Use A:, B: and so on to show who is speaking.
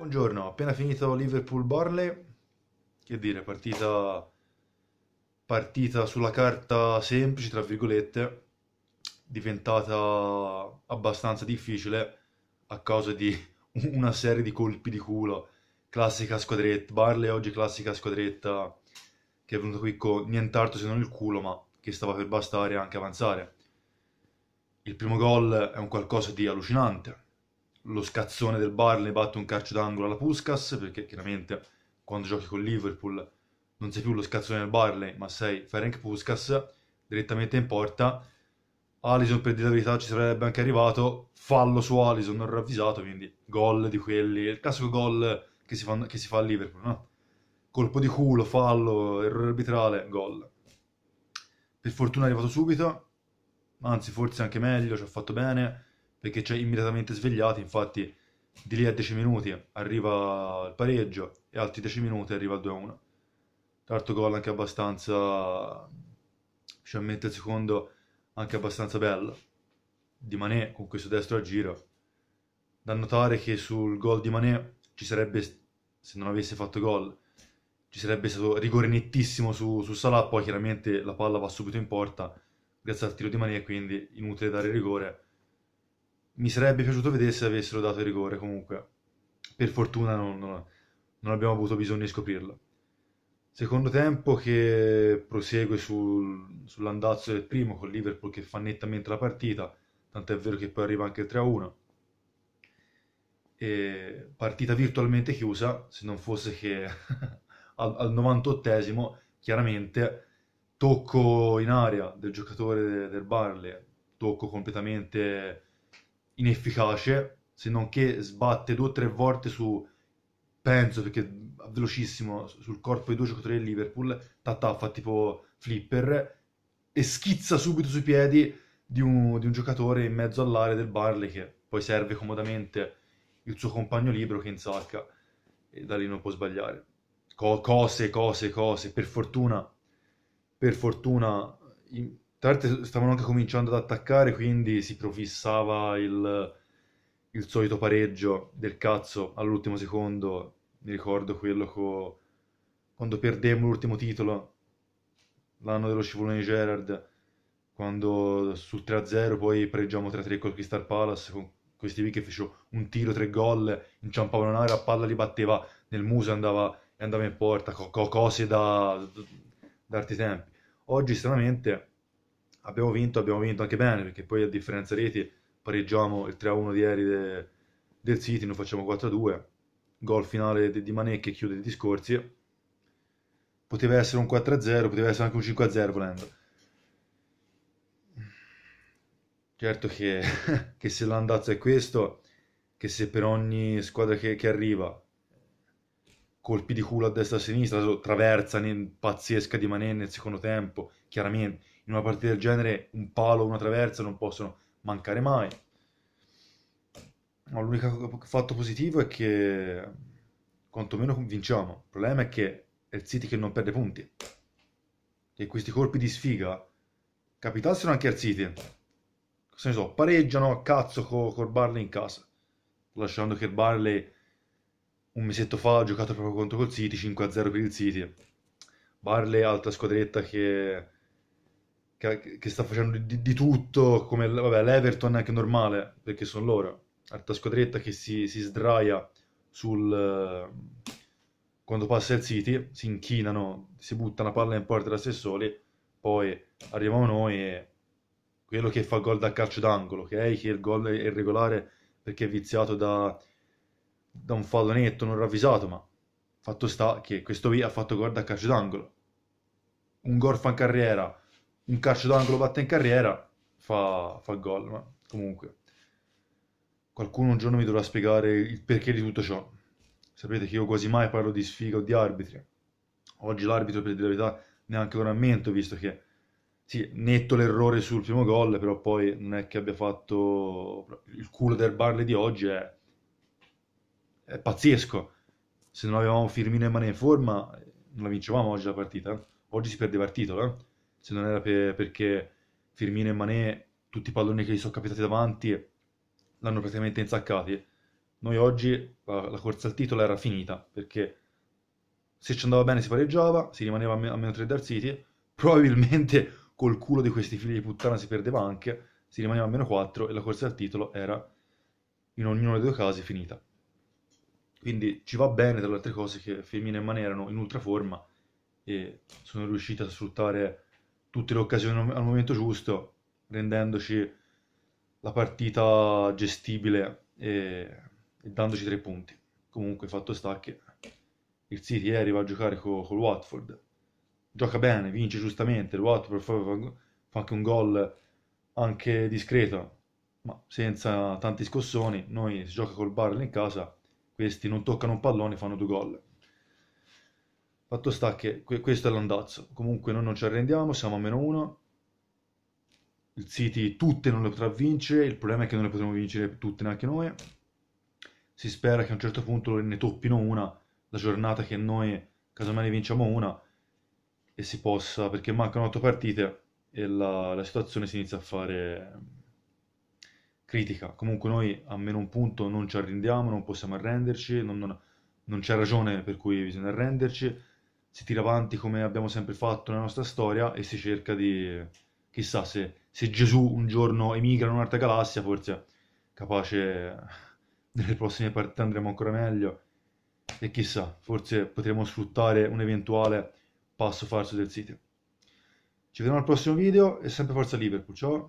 A: Buongiorno, appena finito Liverpool-Borley, che dire, partita, partita sulla carta semplice, tra virgolette, diventata abbastanza difficile a causa di una serie di colpi di culo, classica squadretta, Barley oggi classica squadretta che è venuta qui con nient'altro se non il culo, ma che stava per bastare anche avanzare. Il primo gol è un qualcosa di allucinante, lo scazzone del Barley batte un calcio d'angolo alla Puskas, perché chiaramente quando giochi con Liverpool non sei più lo scazzone del Barley, ma sei Ferenc Puskas, direttamente in porta. Alison per dire la verità ci sarebbe anche arrivato, fallo su Alison non ravvisato, quindi gol di quelli, il classico gol che si, fa, che si fa a Liverpool, no? Colpo di culo, fallo, errore arbitrale, gol. Per fortuna è arrivato subito, anzi forse anche meglio, ci ha fatto bene perché ci ha immediatamente svegliati, infatti di lì a 10 minuti arriva il pareggio e altri 10 minuti arriva il 2-1. Quarto gol anche abbastanza, specialmente il secondo, anche abbastanza bello, di Manè con questo destro a giro. Da notare che sul gol di Manè ci sarebbe, se non avesse fatto gol, ci sarebbe stato rigore nettissimo su, su Salah, poi chiaramente la palla va subito in porta grazie al tiro di Manè, quindi inutile dare rigore mi sarebbe piaciuto vedere se avessero dato il rigore comunque. Per fortuna non, non, non abbiamo avuto bisogno di scoprirlo. Secondo tempo che prosegue sul, sull'andazzo del primo con Liverpool che fa nettamente la partita, tant'è vero che poi arriva anche il 3-1. E partita virtualmente chiusa, se non fosse che al, al 98esimo chiaramente tocco in aria del giocatore del, del Barley, tocco completamente inefficace, se non che sbatte due o tre volte su, penso perché velocissimo, sul corpo dei due giocatori del Liverpool, Tata fa tipo flipper e schizza subito sui piedi di un, di un giocatore in mezzo all'area del Barley che poi serve comodamente il suo compagno libero che insacca e da lì non può sbagliare. Co- cose, cose, cose, per fortuna, per fortuna... In tra l'altro stavano anche cominciando ad attaccare, quindi si profissava il, il solito pareggio del cazzo all'ultimo secondo. Mi ricordo quello co... quando perdemmo l'ultimo titolo, l'anno dello scivolone di Gerard, quando sul 3-0 poi pareggiamo 3-3 col Crystal Palace con questi qui che fecero un tiro, tre gol, inciampavano in aria, la palla li batteva nel muso e andava, andava, in porta, co- cose da, darti da tempi. Oggi stranamente abbiamo vinto, abbiamo vinto anche bene, perché poi a differenza reti pareggiamo il 3-1 di ieri de, del City, noi facciamo 4-2, gol finale di, di Mané che chiude i discorsi, poteva essere un 4-0, poteva essere anche un 5-0 volendo. Certo che, che se l'andazzo è questo, che se per ogni squadra che, che arriva colpi di culo a destra e a sinistra, traversa pazzesca di Mané nel secondo tempo, chiaramente in una partita del genere un palo una traversa non possono mancare mai. Ma l'unico fatto positivo è che quantomeno vinciamo. Il problema è che è il City che non perde punti. E questi colpi di sfiga capitassero anche al City. Se ne so, pareggiano a cazzo con col Barley in casa. Lasciando che il Barley un mesetto fa ha giocato proprio contro col City, 5-0 per il City. Barley, altra squadretta che che, che sta facendo di, di, tutto, come vabbè, l'Everton è anche normale, perché sono loro, altra squadretta che si, si sdraia sul... quando passa il City, si inchinano, si butta una palla in porta da se poi arriviamo noi e quello che fa gol da calcio d'angolo, ok? Che il gol è irregolare perché è viziato da, da un fallo netto, non ravvisato, ma fatto sta che questo qui ha fatto gol da calcio d'angolo. Un gol fa carriera, in calcio d'angolo batte in carriera, fa, fa gol, ma comunque qualcuno un giorno mi dovrà spiegare il perché di tutto ciò. Sapete che io quasi mai parlo di sfiga o di arbitri. Oggi l'arbitro, per dire la verità, neanche lo rammento, visto che sì, netto l'errore sul primo gol, però poi non è che abbia fatto il culo del Barley di oggi, è, è pazzesco. Se non avevamo Firmino e Mane in forma, non la vincevamo oggi la partita. Oggi si perde partito, eh? se non era per, perché Firmino e Manè, tutti i palloni che gli sono capitati davanti, l'hanno praticamente insaccati. Noi oggi la, la corsa al titolo era finita, perché se ci andava bene si pareggiava, si rimaneva a, me, a meno 3 dal City, probabilmente col culo di questi figli di puttana si perdeva anche, si rimaneva a meno 4 e la corsa al titolo era in ognuno dei due casi finita. Quindi ci va bene tra le altre cose che Femina e Mane erano in ultraforma e sono riusciti a sfruttare tutte le occasioni al momento giusto, rendendoci la partita gestibile e, e dandoci tre punti. Comunque fatto sta che il City ieri va a giocare con co il Watford, gioca bene, vince giustamente, il Watford fa, fa anche un gol anche discreto, ma senza tanti scossoni, noi si gioca col Barley in casa, questi non toccano un pallone, fanno due gol. Fatto sta che questo è l'andazzo. Comunque noi non ci arrendiamo, siamo a meno 1. Il City tutte non le potrà vincere, il problema è che non le potremo vincere tutte neanche noi. Si spera che a un certo punto ne toppino una, la giornata che noi casomai ne vinciamo una, e si possa, perché mancano 8 partite e la, la situazione si inizia a fare mm, critica. Comunque noi a meno un punto non ci arrendiamo, non possiamo arrenderci, non, non, non c'è ragione per cui bisogna arrenderci si tira avanti come abbiamo sempre fatto nella nostra storia e si cerca di, chissà se, se Gesù un giorno emigra in un'altra galassia, forse capace nelle prossime partite andremo ancora meglio e chissà, forse potremo sfruttare un eventuale passo falso del sito. Ci vediamo al prossimo video e sempre forza Liverpool, ciao!